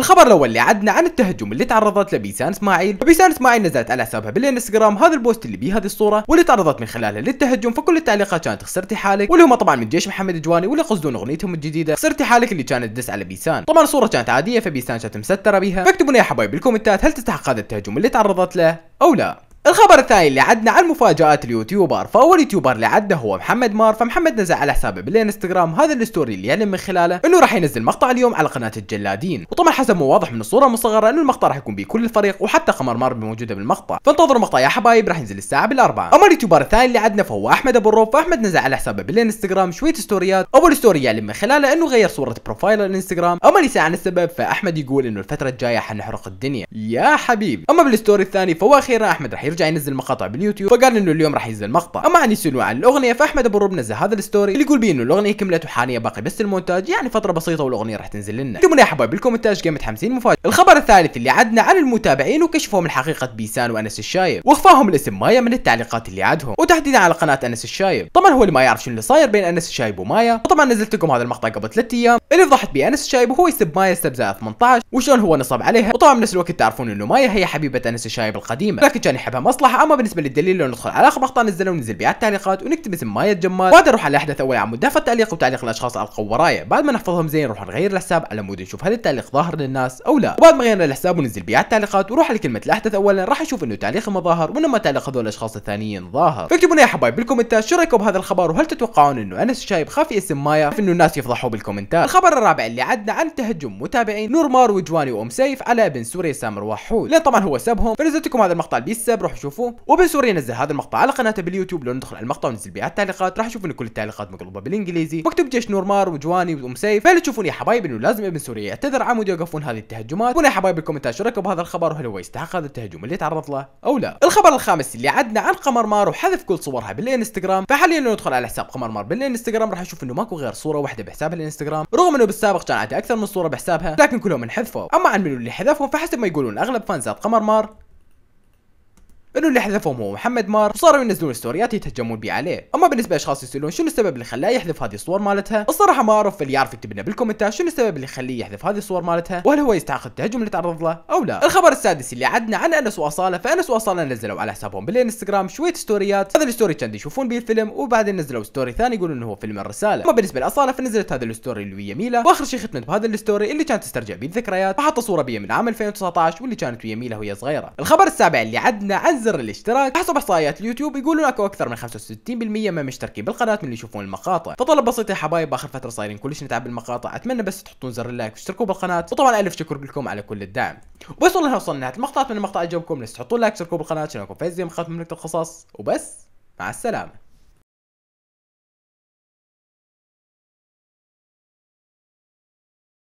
الخبر الاول اللي عدنا عن التهجم اللي تعرضت له بيسان اسماعيل فبيسان اسماعيل نزلت على حسابها بالانستغرام هذا البوست اللي بيه هذه الصوره واللي تعرضت من خلالها للتهجم فكل التعليقات كانت خسرتي حالك واللي هم طبعا من جيش محمد الجواني واللي قصدون اغنيتهم الجديده خسرتي حالك اللي كانت تدس على بيسان طبعا الصوره كانت عاديه فبيسان كانت مستره بيها، فاكتبوا لي يا حبايبي بالكومنتات هل تستحق هذا التهجم اللي تعرضت له او لا الخبر الثاني اللي عدنا عن مفاجات اليوتيوبر فاول يوتيوبر اللي عدنا هو محمد مار فمحمد نزل على حسابه بالانستغرام هذا الستوري اللي يعلم من خلاله انه راح ينزل مقطع اليوم على قناه الجلادين وطبعا حسب ما واضح من الصوره المصغره انه المقطع راح يكون بكل الفريق وحتى قمر مار موجوده بالمقطع فانتظروا المقطع يا حبايب راح ينزل الساعه بالاربعة اما اليوتيوبر الثاني اللي عدنا فهو احمد ابو الروب فاحمد نزل على حسابه بالانستغرام شويه ستوريات اول ستوري يعلم من خلاله انه غير صوره بروفايل الانستغرام اما اللي عن السبب فاحمد يقول انه الفتره الجايه حنحرق الدنيا يا حبيبي اما بالستوري الثاني فهو اخيرا احمد راح يرجع ينزل مقاطع باليوتيوب فقال انه اليوم راح ينزل مقطع اما عن يسالوه عن الاغنيه فاحمد ابو الرب نزل هذا الستوري اللي يقول بيه انه الاغنيه كملت وحاليا باقي بس المونتاج يعني فتره بسيطه والاغنيه راح تنزل لنا انتم يا حبايب بالكومنتات قيمه متحمسين مفاجاه الخبر الثالث اللي عدنا عن المتابعين وكشفوا من حقيقه بيسان وانس الشايب واخفاهم الاسم مايا من التعليقات اللي عدهم وتحديدا على قناه انس الشايب طبعا هو اللي ما يعرف شنو اللي صاير بين انس الشايب ومايا وطبعا نزلت لكم هذا المقطع قبل 3 ايام اللي فضحت بيه انس الشايب وهو يسب مايا سب 18 وشلون هو نصب عليها وطبعا نفس الوقت تعرفون انه مايا هي حبيبه انس الشايب القديمه لكن كان يحبها مصلحه اما بالنسبه للدليل لو ندخل على أخبار مقطع نزله وننزل بيع التعليقات ونكتب اسم مايا الجمال وبعد نروح على أحدث اول عمود دافع التعليق وتعليق الاشخاص القوا ورايا بعد ما نحفظهم زين نروح نغير الحساب على مود نشوف هل التعليق ظاهر للناس او لا وبعد ما غيرنا الحساب وننزل بيع التعليقات وروح على كلمه الأحدث اولا راح نشوف انه تعليقهم ظاهر وانما تعليق هذول الاشخاص الثانيين ظاهر فاكتبوا لنا يا حبايب بالكومنتات شو رايكم بهذا الخبر وهل تتوقعون انه انس الشايب خاف اسم مايا في انه الناس يفضحوا بالكومنتات الخبر الرابع اللي عدنا عن تهجم متابعين نورمار وجواني وام سيف على ابن سوري سامر وحود لان طبعا هو سبهم فنزلت لكم هذا المقطع بيسب روحوا شوفوه وبنسوري نزل هذا المقطع على قناته باليوتيوب لو ندخل على المقطع وننزل بيه التعليقات راح تشوفون كل التعليقات مقلوبه بالانجليزي مكتوب جيش نورمار وجواني سيف فاللي تشوفون يا حبايبي انه لازم ابن سوريا يعتذر عمود يوقفون هذه التهجمات ويا حبايب الكومنتات شو رايكم بهذا الخبر وهل هو يستحق هذا التهجم اللي تعرض له او لا الخبر الخامس اللي عدنا عن قمر مار وحذف كل صورها بالانستغرام فحاليا لو ندخل على حساب قمر مار بالانستغرام راح نشوف انه ماكو غير صوره واحده بحساب الانستغرام رغم انه بالسابق كان عندها اكثر من صوره بحسابها لكن كلهم انحذفوا اما عن منو اللي حذفهم فحسب ما يقولون اغلب فانزات قمر مار انه اللي حذفهم هو محمد مار وصاروا ينزلون ستوريات يتهجمون بيه عليه اما بالنسبه لاشخاص يسالون شنو السبب اللي خلاه يحذف هذه الصور مالتها الصراحه ما اعرف اللي يعرف يكتب لنا بالكومنتات شنو السبب اللي يخليه يحذف هذه الصور مالتها وهل هو يستحق التهجم اللي تعرض له او لا الخبر السادس اللي عدنا عن انس واصاله فانس واصاله نزلوا على حسابهم بالانستغرام شويه ستوريات هذا الستوري كان يشوفون به الفيلم وبعدين نزلوا ستوري ثاني يقولون انه هو فيلم الرساله اما بالنسبه لاصاله فنزلت هذا الستوري اللي ويا ميلا واخر شيء ختمت بهذا الستوري اللي كانت تسترجع به الذكريات وحاطه صوره بيه من عام 2019 واللي كانت ويا ميلا وهي صغيره الخبر السابع اللي عدنا عن زر الاشتراك حسب احصائيات اليوتيوب يقولون اكو اكثر من 65% من مشتركين بالقناه من اللي يشوفون المقاطع فطلب بسيط يا حبايب اخر فتره صايرين كلش نتعب بالمقاطع اتمنى بس تحطون زر اللايك وتشتركوا بالقناه وطبعا الف شكر لكم على كل الدعم وبس والله وصلنا نهايه المقطع اتمنى المقطع عجبكم لا تحطون لايك تشتركوا بالقناه شاركوا فيزيوم مقاطع من القصص وبس مع السلامه